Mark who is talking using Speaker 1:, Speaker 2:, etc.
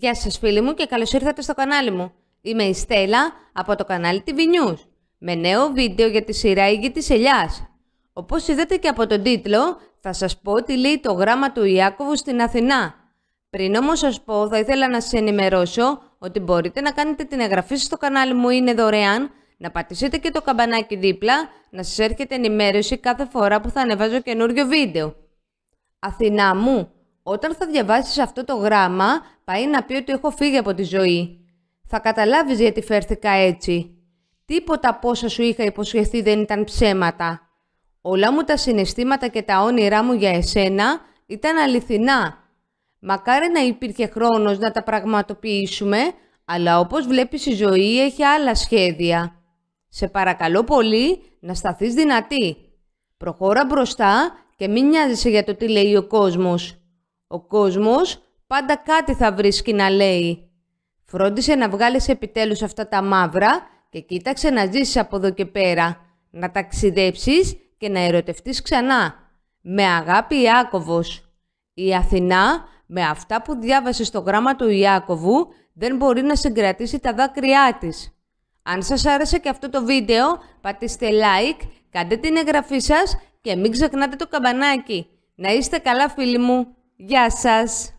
Speaker 1: Γεια σας φίλοι μου και καλώς ήρθατε στο κανάλι μου. Είμαι η Στέλλα από το κανάλι TV News με νέο βίντεο για τη σειρά Ήγη της Ελιάς. Όπως είδατε και από τον τίτλο θα σας πω τι λέει το γράμμα του Ιάκωβου στην Αθηνά. Πριν όμως σας πω θα ήθελα να σας ενημερώσω ότι μπορείτε να κάνετε την εγγραφή στο κανάλι μου είναι δωρεάν, να πατήσετε και το καμπανάκι δίπλα, να σας έρχεται ενημέρωση κάθε φορά που θα ανεβάζω καινούριο βίντεο. Αθηνά μου, όταν θα διαβάσεις αυτό το γράμμα, πάει να πει ότι έχω φύγει από τη ζωή. Θα καταλάβεις γιατί φέρθηκα έτσι. Τίποτα από όσα σου είχα υποσχεθεί δεν ήταν ψέματα. Όλα μου τα συναισθήματα και τα όνειρά μου για εσένα ήταν αληθινά. Μακάρι να υπήρχε χρόνος να τα πραγματοποιήσουμε, αλλά όπως βλέπεις η ζωή έχει άλλα σχέδια. Σε παρακαλώ πολύ να σταθείς δυνατή. Προχώρα μπροστά και μην νοιάζεσαι για το τι λέει ο κόσμος. Ο κόσμος πάντα κάτι θα βρίσκει να λέει. Φρόντισε να βγάλεις επιτέλους αυτά τα μαύρα και κοίταξε να ζήσεις από εδώ και πέρα. Να ταξιδέψεις και να ερωτευτείς ξανά. Με αγάπη Ιάκωβος. Η Αθηνά με αυτά που διάβασε στο γράμμα του Ιάκωβου δεν μπορεί να συγκρατήσει τα δάκρυά της. Αν σας άρεσε και αυτό το βίντεο, πατήστε like, κάντε την εγγραφή σας και μην ξεχνάτε το καμπανάκι. Να είστε καλά φίλοι μου! Γεια σας!